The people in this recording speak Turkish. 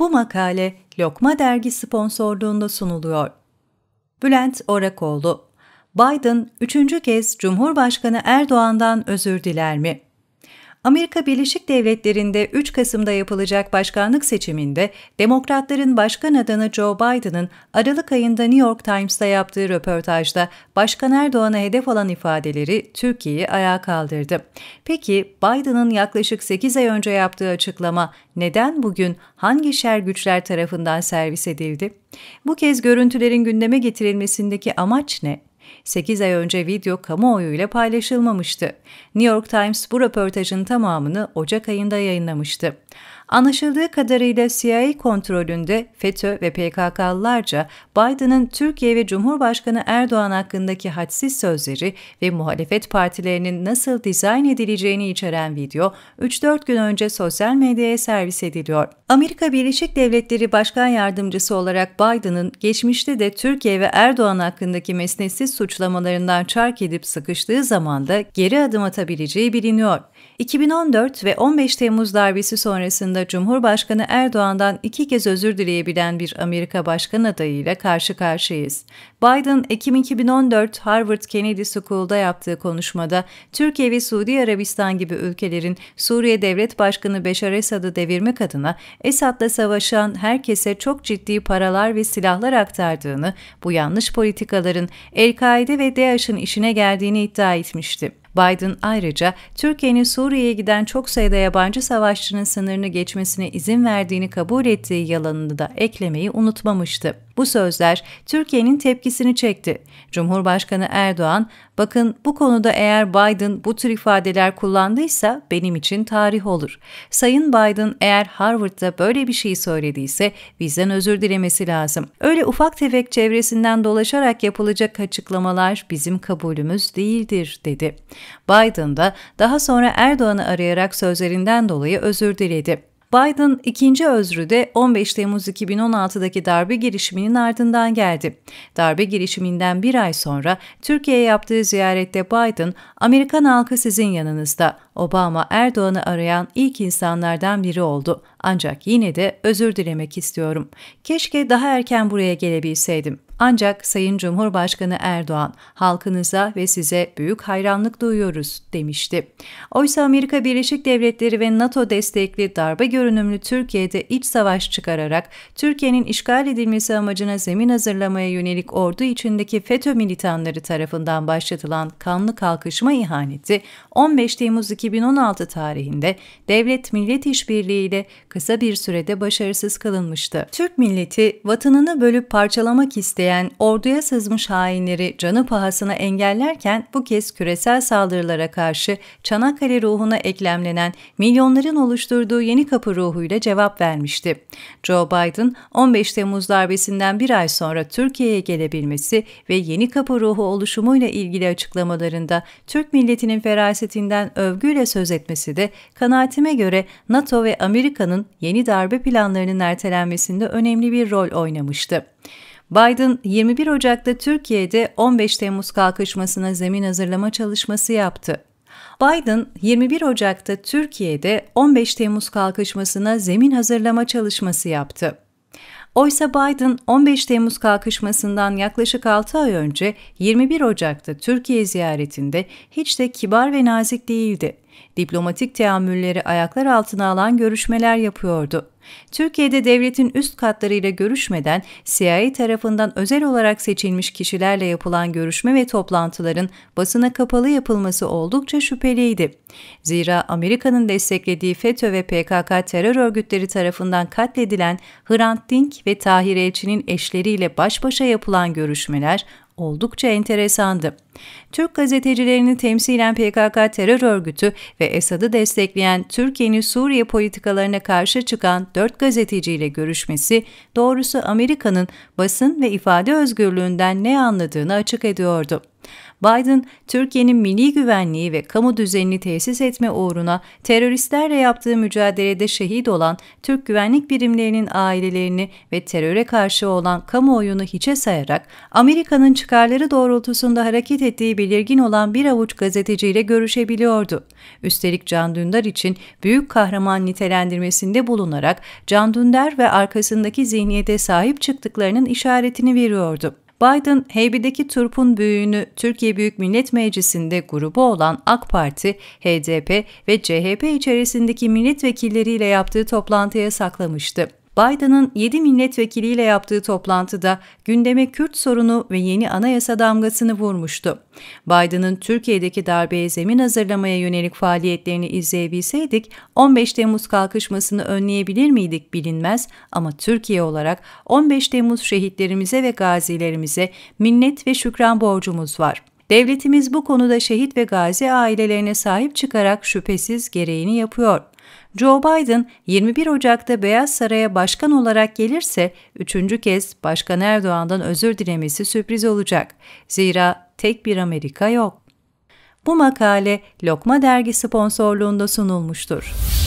Bu makale Lokma Dergi sponsorluğunda sunuluyor. Bülent Orakoğlu Biden üçüncü kez Cumhurbaşkanı Erdoğan'dan özür diler mi? Amerika Birleşik Devletleri'nde 3 Kasım'da yapılacak başkanlık seçiminde Demokratların başkan adını Joe Biden'ın Aralık ayında New York Times'ta yaptığı röportajda Başkan Erdoğan'a hedef olan ifadeleri Türkiye'yi ayağa kaldırdı. Peki Biden'ın yaklaşık 8 ay önce yaptığı açıklama neden bugün hangi şer güçler tarafından servis edildi? Bu kez görüntülerin gündeme getirilmesindeki amaç ne? 8 ay önce video kamuoyu ile paylaşılmamıştı. New York Times bu röportajın tamamını Ocak ayında yayınlamıştı. Anlaşıldığı kadarıyla CIA kontrolünde FETÖ ve PKK'lılarca Biden'ın Türkiye ve Cumhurbaşkanı Erdoğan hakkındaki hadsiz sözleri ve muhalefet partilerinin nasıl dizayn edileceğini içeren video 3-4 gün önce sosyal medyaya servis ediliyor. Amerika Birleşik Devletleri Başkan Yardımcısı olarak Biden'ın geçmişte de Türkiye ve Erdoğan hakkındaki mesnetsiz suçlamalarından çark edip sıkıştığı zamanda geri adım atabileceği biliniyor. 2014 ve 15 Temmuz darbesi sonrasında yılında Cumhurbaşkanı Erdoğan'dan iki kez özür dileyebilen bir Amerika başkan ile karşı karşıyayız. Biden, Ekim 2014 Harvard Kennedy School'da yaptığı konuşmada Türkiye ve Suudi Arabistan gibi ülkelerin Suriye Devlet Başkanı Beşar Esad'ı devirmek adına Esad'la savaşan herkese çok ciddi paralar ve silahlar aktardığını, bu yanlış politikaların El-Kaide ve DAEŞ'in işine geldiğini iddia etmişti. Biden ayrıca Türkiye'nin Suriye'ye giden çok sayıda yabancı savaşçının sınırını geçmesine izin verdiğini kabul ettiği yalanını da eklemeyi unutmamıştı. Bu sözler Türkiye'nin tepkisini çekti. Cumhurbaşkanı Erdoğan, bakın bu konuda eğer Biden bu tür ifadeler kullandıysa benim için tarih olur. Sayın Biden eğer Harvard'da böyle bir şey söylediyse bizden özür dilemesi lazım. Öyle ufak tefek çevresinden dolaşarak yapılacak açıklamalar bizim kabulümüz değildir dedi. Biden da daha sonra Erdoğan'ı arayarak sözlerinden dolayı özür diledi. Biden ikinci özrü de 15 Temmuz 2016'daki darbe girişiminin ardından geldi. Darbe girişiminden bir ay sonra Türkiye'ye yaptığı ziyarette Biden, Amerikan halkı sizin yanınızda, Obama Erdoğan'ı arayan ilk insanlardan biri oldu. Ancak yine de özür dilemek istiyorum. Keşke daha erken buraya gelebilseydim. Ancak Sayın Cumhurbaşkanı Erdoğan, halkınıza ve size büyük hayranlık duyuyoruz demişti. Oysa Amerika Birleşik Devletleri ve NATO destekli darbe görünümlü Türkiye'de iç savaş çıkararak Türkiye'nin işgal edilmesi amacına zemin hazırlamaya yönelik ordu içindeki FETÖ militanları tarafından başlatılan kanlı kalkışma ihaneti 15 Temmuz 2016 tarihinde devlet-millet işbirliğiyle kısa bir sürede başarısız kılınmıştı. Türk milleti vatanını bölüp parçalamak isteyen isteyen orduya sızmış hainleri canı pahasına engellerken bu kez küresel saldırılara karşı Çanakkale ruhuna eklemlenen milyonların oluşturduğu yeni kapı ruhuyla cevap vermişti. Joe Biden 15 Temmuz darbesinden bir ay sonra Türkiye'ye gelebilmesi ve yeni kapı ruhu oluşumuyla ilgili açıklamalarında Türk milletinin ferasetinden övgüyle söz etmesi de kanaatime göre NATO ve Amerika'nın yeni darbe planlarının ertelenmesinde önemli bir rol oynamıştı. Biden 21 Ocak'ta Türkiye'de 15 Temmuz kalkışmasına zemin hazırlama çalışması yaptı. Biden 21 Ocak'ta Türkiye'de 15 Temmuz kalkışmasına zemin hazırlama çalışması yaptı. Oysa Biden 15 Temmuz kalkışmasından yaklaşık 6 ay önce 21 Ocak'ta Türkiye ziyaretinde hiç de kibar ve nazik değildi diplomatik teamülleri ayaklar altına alan görüşmeler yapıyordu. Türkiye'de devletin üst katlarıyla görüşmeden CIA tarafından özel olarak seçilmiş kişilerle yapılan görüşme ve toplantıların basına kapalı yapılması oldukça şüpheliydi. Zira Amerika'nın desteklediği FETÖ ve PKK terör örgütleri tarafından katledilen Hrant Dink ve Tahir Elçi'nin eşleriyle baş başa yapılan görüşmeler oldukça enteresandı. Türk gazetecilerini temsilen PKK terör örgütü ve Esad'ı destekleyen Türkiye'nin Suriye politikalarına karşı çıkan dört gazeteciyle görüşmesi doğrusu Amerika'nın basın ve ifade özgürlüğünden ne anladığını açık ediyordu. Biden, Türkiye'nin milli güvenliği ve kamu düzenini tesis etme uğruna teröristlerle yaptığı mücadelede şehit olan Türk güvenlik birimlerinin ailelerini ve teröre karşı olan kamuoyunu hiçe sayarak Amerika'nın çıkarları doğrultusunda hareket ettiği belirgin olan bir avuç gazeteciyle görüşebiliyordu. Üstelik Can Dündar için büyük kahraman nitelendirmesinde bulunarak Can Dündar ve arkasındaki zihniyete sahip çıktıklarının işaretini veriyordu. Biden, Heybi'deki turpun büyüğünü Türkiye Büyük Millet Meclisi'nde grubu olan AK Parti, HDP ve CHP içerisindeki milletvekilleriyle yaptığı toplantıya saklamıştı. Biden'ın 7 milletvekiliyle yaptığı toplantıda gündeme Kürt sorunu ve yeni anayasa damgasını vurmuştu. Biden'ın Türkiye'deki darbeye zemin hazırlamaya yönelik faaliyetlerini izleyebilseydik 15 Temmuz kalkışmasını önleyebilir miydik bilinmez ama Türkiye olarak 15 Temmuz şehitlerimize ve gazilerimize minnet ve şükran borcumuz var. Devletimiz bu konuda şehit ve gazi ailelerine sahip çıkarak şüphesiz gereğini yapıyor. Joe Biden 21 Ocak'ta Beyaz Saray'a başkan olarak gelirse üçüncü kez Başkan Erdoğan'dan özür dilemesi sürpriz olacak. Zira tek bir Amerika yok. Bu makale Lokma Dergi sponsorluğunda sunulmuştur.